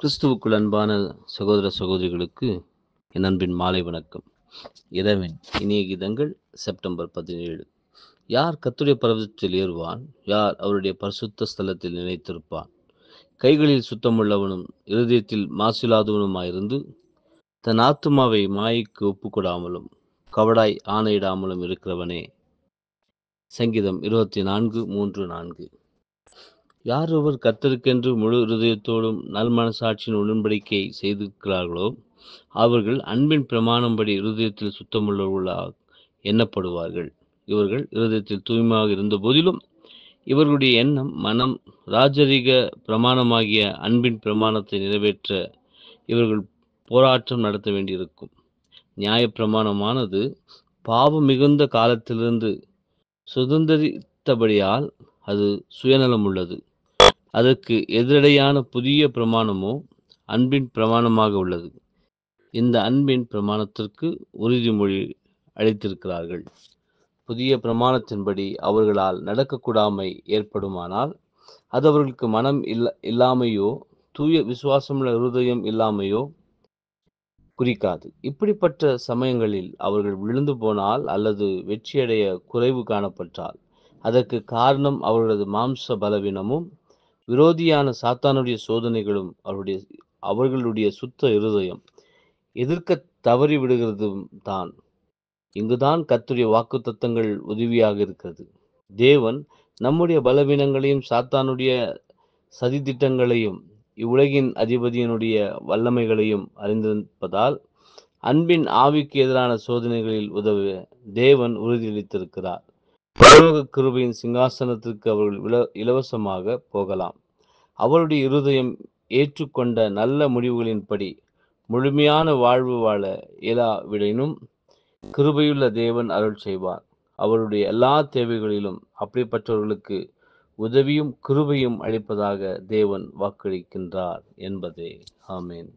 கிறிஸ்துவுக்குள் அன்பான சகோதர சகோதரிகளுக்கு என் அன்பின் மாலை வணக்கம் இதவின் இனிய கீதங்கள் செப்டம்பர் பதினேழு யார் கத்துடைய பர்வதத்தில் ஏறுவான் யார் அவருடைய பரிசுத்த ஸ்தலத்தில் நினைத்திருப்பான் கைகளில் சுத்தமுள்ளவனும் இருதயத்தில் மாசில்லாதவனுமாயிருந்து தன் ஆத்துமாவை மாய்க்கு ஒப்புக்கொடாமலும் கவடாய் ஆணையிடாமலும் இருக்கிறவனே சங்கீதம் இருபத்தி நான்கு மூன்று நான்கு யார் ஒருவர் கத்தருக்கென்று முழு ஹிருதயத்தோடும் நல் மனசாட்சியின் உடன்படிக்கை செய்திருக்கிறார்களோ அவர்கள் அன்பின் பிரமாணம்படி இருதயத்தில் சுத்தமுள்ளவர்களாக எண்ணப்படுவார்கள் இவர்கள் இருதயத்தில் தூய்மையாக இருந்த போதிலும் இவர்களுடைய எண்ணம் மனம் ராஜரிக பிரமாணமாகிய அன்பின் பிரமாணத்தை நிறைவேற்ற இவர்கள் போராட்டம் நடத்த வேண்டியிருக்கும் நியாய பிரமாணமானது பாவம் மிகுந்த காலத்திலிருந்து சுதந்திரித்தபடியால் அது சுயநலம் உள்ளது அதற்கு எதிரடையான புதிய பிரமாணமோ அன்பின் பிரமாணமாக உள்ளது இந்த அன்பின் பிரமாணத்திற்கு உறுதிமொழி அளித்திருக்கிறார்கள் புதிய பிரமாணத்தின்படி அவர்களால் நடக்கக்கூடாமை ஏற்படுமானால் அது அவர்களுக்கு மனம் இல்ல இல்லாமையோ தூய விசுவாசமுள்ள ஹிருதயம் இல்லாமையோ குறிக்காது இப்படிப்பட்ட சமயங்களில் அவர்கள் விழுந்து போனால் அல்லது வெற்றியடைய குறைவு காணப்பட்டால் அதற்கு காரணம் அவர்களது மாம்ச பலவீனமும் விரோதியான சாத்தானுடைய சோதனைகளும் அவருடைய அவர்களுடைய சுத்த இருதயம் எதிர்க்க தவறி விடுகிறதும் தான் இங்குதான் கத்துடைய வாக்கு தத்தங்கள் உதவியாக இருக்கிறது தேவன் நம்முடைய பலவீனங்களையும் சாத்தானுடைய சதி திட்டங்களையும் இவ்வுலகின் அதிபதியினுடைய வல்லமைகளையும் அறிந்திருப்பதால் அன்பின் ஆவிக்கு எதிரான சோதனைகளில் உதவ தேவன் உறுதியளித்திருக்கிறார் பரலோக கிருபையின் சிங்காசனத்திற்கு அவர்கள் இல இலவசமாக போகலாம் அவருடைய இருதயம் ஏற்றுக்கொண்ட நல்ல முடிவுகளின்படி முழுமையான வாழ்வு வாழ இயலாவிடனும் கிருபையுள்ள தேவன் அருள் செய்வார் அவருடைய எல்லா தேவைகளிலும் அப்படிப்பட்டவர்களுக்கு உதவியும் கிருபையும் அளிப்பதாக தேவன் வாக்களிக்கின்றார் என்பதே ஆமேன்